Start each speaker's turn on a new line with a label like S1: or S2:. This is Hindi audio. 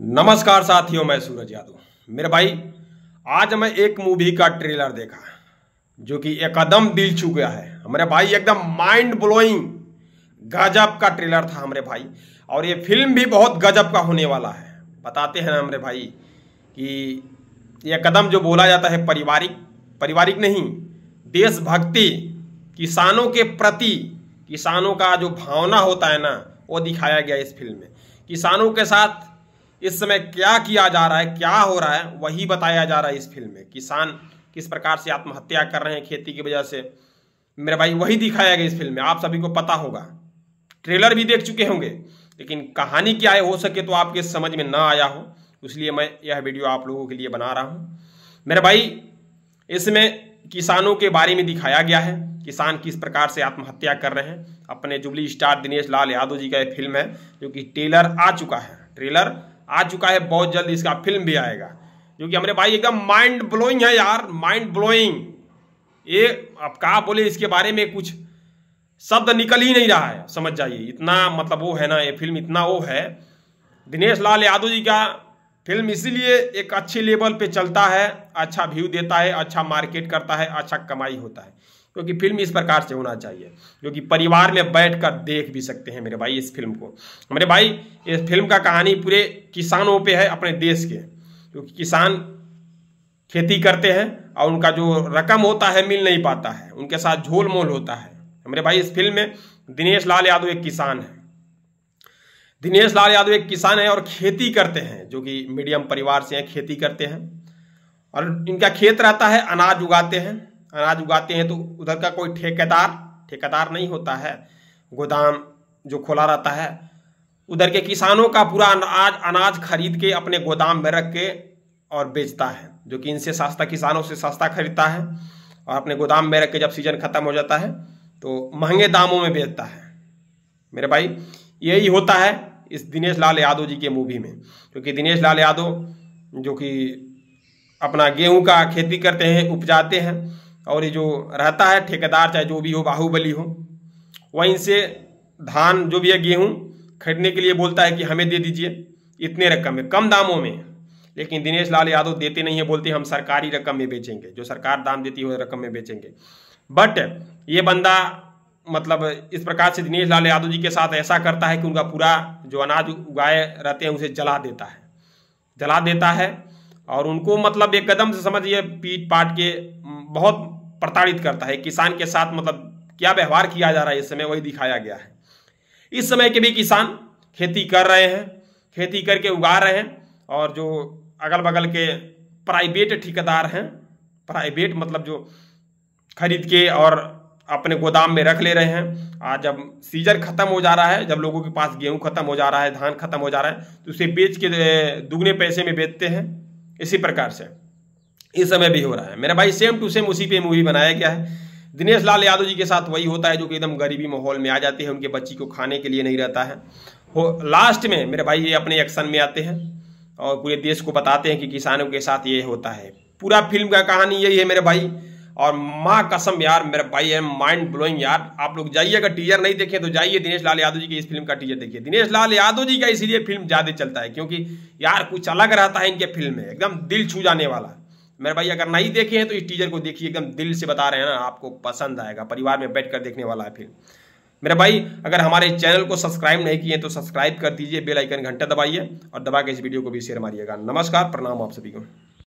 S1: नमस्कार साथियों मैं सूरज यादव मेरे भाई आज मैं एक मूवी का ट्रेलर देखा जो कि एकदम दिल छू गया है हमारे भाई एकदम माइंड ब्लोइंग गजब का ट्रेलर था हमारे भाई और ये फिल्म भी बहुत गजब का होने वाला है बताते हैं हमारे भाई कि यह कदम जो बोला जाता है पारिवारिक पारिवारिक नहीं देशभक्ति किसानों के प्रति किसानों का जो भावना होता है ना वो दिखाया गया इस फिल्म में किसानों के साथ इस समय क्या किया जा रहा है क्या हो रहा है वही बताया जा रहा है इस फिल्म में किसान किस प्रकार से आत्महत्या कर रहे हैं खेती की वजह से मेरा भाई वही दिखाया गया इस फिल्म में आप सभी को पता होगा ट्रेलर भी देख चुके होंगे लेकिन कहानी क्या है हो सके तो आपके समझ में ना आया हो इसलिए मैं यह वीडियो आप लोगों के लिए बना रहा हूँ मेरे भाई इसमें किसानों के बारे में दिखाया गया है किसान किस प्रकार से आत्महत्या कर रहे हैं अपने जुबली स्टार दिनेश लाल यादव जी का यह फिल्म है जो कि ट्रेलर आ चुका है ट्रेलर आ चुका है बहुत जल्द इसका फिल्म भी आएगा जो कि हमारे भाई एकदम माइंड ब्लोइंग है यार माइंड ब्लोइंग ये अब कहा बोले इसके बारे में कुछ शब्द निकल ही नहीं रहा है समझ जाइए इतना मतलब वो है ना ये फिल्म इतना वो है दिनेश लाल यादव जी का फिल्म इसीलिए एक अच्छे लेवल पे चलता है अच्छा व्यू देता है अच्छा मार्केट करता है अच्छा कमाई होता है क्योंकि फिल्म इस प्रकार से होना चाहिए क्योंकि परिवार में बैठ कर देख भी सकते हैं मेरे भाई इस फिल्म को मेरे भाई इस फिल्म का कहानी पूरे किसानों पे है अपने देश के क्योंकि किसान खेती करते हैं और उनका जो रकम होता है मिल नहीं पाता है उनके साथ झोल मोल होता है मेरे भाई इस फिल्म में दिनेश लाल यादव एक किसान है दिनेश लाल यादव एक किसान है और खेती करते हैं जो कि मीडियम परिवार से हैं खेती करते हैं और इनका खेत रहता है अनाज उगाते हैं अनाज उगाते हैं तो उधर का कोई ठेकेदार ठेकेदार नहीं होता है गोदाम जो खोला रहता है उधर के किसानों का पूरा अनाज अनाज खरीद के अपने गोदाम में रख के और बेचता है जो कि इनसे सस्ता किसानों से सस्ता खरीदता है और अपने गोदाम में रख के जब सीजन खत्म हो जाता है तो महंगे दामों में बेचता है मेरे भाई यही होता है इस दिनेश लाल यादव जी के मूवी में क्योंकि दिनेश लाल यादव जो कि अपना गेहूं का खेती करते हैं उपजाते हैं और ये जो रहता है ठेकेदार चाहे जो भी हो बाहुबली हो वहीं से धान जो भी है गेहूँ खरीदने के लिए बोलता है कि हमें दे दीजिए इतने रकम में कम दामों में लेकिन दिनेश लाल यादव देते नहीं है बोलते हम सरकारी रकम में बेचेंगे जो सरकार दाम देती है रकम में बेचेंगे बट ये बंदा मतलब इस प्रकार से दिनेश लाल यादव जी के साथ ऐसा करता है कि उनका पूरा जो अनाज उगाए रहते हैं उसे जला देता है जला देता है और उनको मतलब एक कदम से समझिए पीट पाट के बहुत प्रताड़ित करता है किसान के साथ मतलब क्या व्यवहार किया जा रहा है इस समय वही दिखाया गया है इस समय के भी किसान खेती कर रहे हैं खेती करके उगा रहे हैं और जो अगल बगल के प्राइवेट ठेकेदार हैं प्राइवेट मतलब जो खरीद के और अपने गोदाम में रख ले रहे हैं आज जब सीजन खत्म हो जा रहा है जब लोगों के पास गेहूं खत्म हो जा रहा है धान खत्म हो जा रहा है तो उसे बेच के दुगने पैसे में बेचते हैं इसी प्रकार से इस समय भी हो रहा है मेरा भाई सेम टू सेम उसी पे मूवी बनाया गया है दिनेश लाल यादव जी के साथ वही होता है जो कि एकदम गरीबी माहौल में आ जाते हैं उनके बच्ची को खाने के लिए नहीं रहता है हो लास्ट में मेरे भाई ये अपने एक्शन में आते हैं और पूरे देश को बताते हैं कि किसानों के साथ ये होता है पूरा फिल्म का कहानी यही है मेरे भाई और माँ कसम यार मेरे भाई है माइंड ब्लोइंग यार आप लोग जाइए अगर टीजर नहीं देखें तो जाइए दिनेश लाल यादव जी की इस फिल्म का टीजर देखिए दिनेश लाल यादव जी का इसीलिए फिल्म ज़्यादा चलता है क्योंकि यार कुछ अलग रहता है इनके फिल्म में एकदम दिल छू जाने वाला मेरे भाई अगर नहीं देखे हैं तो इस टीजर को देखिए एकदम दिल से बता रहे हैं ना आपको पसंद आएगा परिवार में बैठ कर देखने वाला है फिल्म मेरे भाई अगर हमारे चैनल को सब्सक्राइब नहीं किए तो सब्सक्राइब कर दीजिए बेल आइकन घंटा दबाइए और दबा के इस वीडियो को भी शेयर मारिएगा नमस्कार प्रणाम आप सभी को